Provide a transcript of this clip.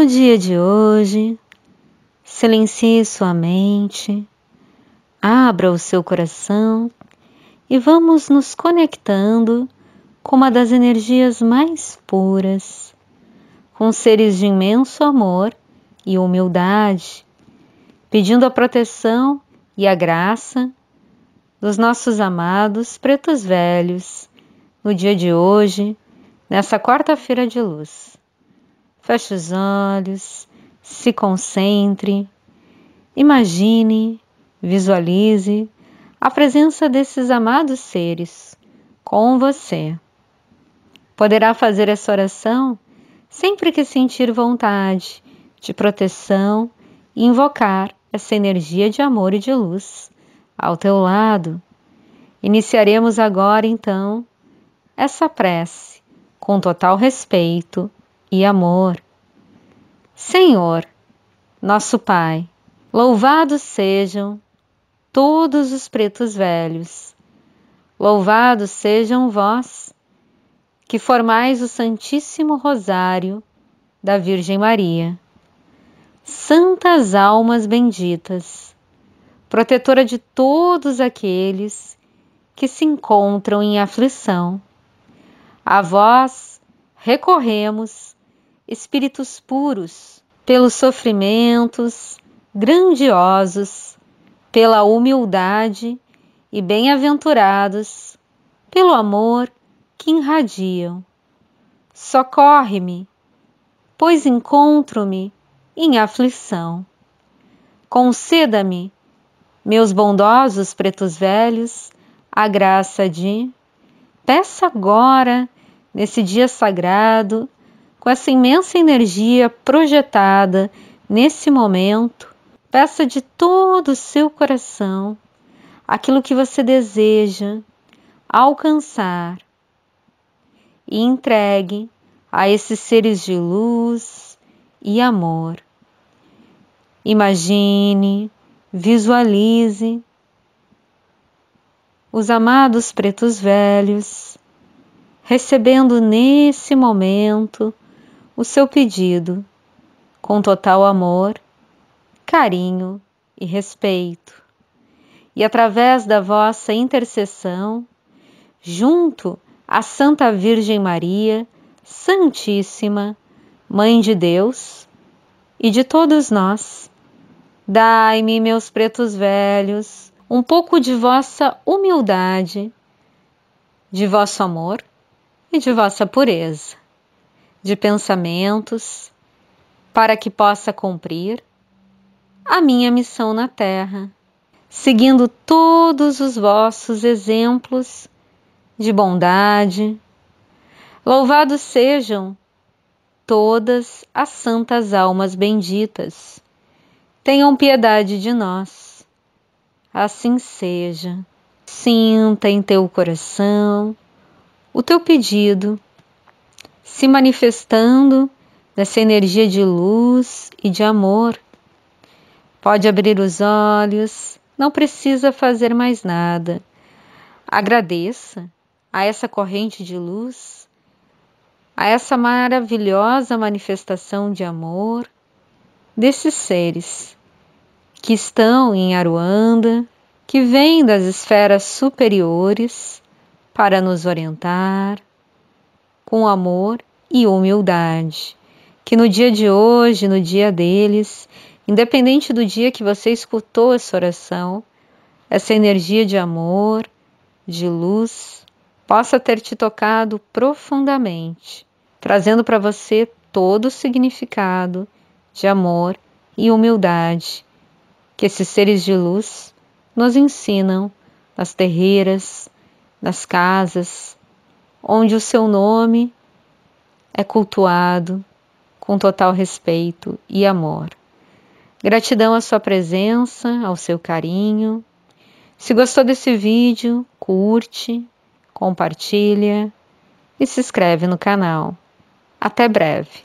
No dia de hoje, silencie sua mente, abra o seu coração e vamos nos conectando com uma das energias mais puras, com seres de imenso amor e humildade, pedindo a proteção e a graça dos nossos amados pretos velhos no dia de hoje, nessa quarta-feira de luz. Feche os olhos, se concentre, imagine, visualize a presença desses amados seres com você. Poderá fazer essa oração sempre que sentir vontade de proteção e invocar essa energia de amor e de luz ao teu lado. Iniciaremos agora então essa prece com total respeito e amor. Senhor, nosso Pai, louvados sejam todos os pretos velhos. Louvados sejam vós, que formais o Santíssimo Rosário da Virgem Maria. Santas almas benditas, protetora de todos aqueles que se encontram em aflição. A vós recorremos espíritos puros, pelos sofrimentos grandiosos, pela humildade e bem-aventurados, pelo amor que irradiam. Socorre-me, pois encontro-me em aflição. Conceda-me, meus bondosos pretos velhos, a graça de. Peça agora, nesse dia sagrado, com essa imensa energia projetada nesse momento, peça de todo o seu coração aquilo que você deseja alcançar e entregue a esses seres de luz e amor. Imagine, visualize os amados pretos velhos recebendo nesse momento o seu pedido com total amor, carinho e respeito. E através da vossa intercessão, junto à Santa Virgem Maria, Santíssima, Mãe de Deus e de todos nós, dai-me, meus pretos velhos, um pouco de vossa humildade, de vosso amor e de vossa pureza de pensamentos para que possa cumprir a minha missão na Terra, seguindo todos os vossos exemplos de bondade. Louvados sejam todas as santas almas benditas. Tenham piedade de nós. Assim seja. Sinta em teu coração o teu pedido se manifestando nessa energia de luz e de amor. Pode abrir os olhos, não precisa fazer mais nada. Agradeça a essa corrente de luz, a essa maravilhosa manifestação de amor desses seres que estão em Aruanda, que vêm das esferas superiores para nos orientar, com amor e humildade. Que no dia de hoje, no dia deles, independente do dia que você escutou essa oração, essa energia de amor, de luz, possa ter te tocado profundamente, trazendo para você todo o significado de amor e humildade que esses seres de luz nos ensinam nas terreiras, nas casas, onde o seu nome é cultuado com total respeito e amor. Gratidão à sua presença, ao seu carinho. Se gostou desse vídeo, curte, compartilha e se inscreve no canal. Até breve!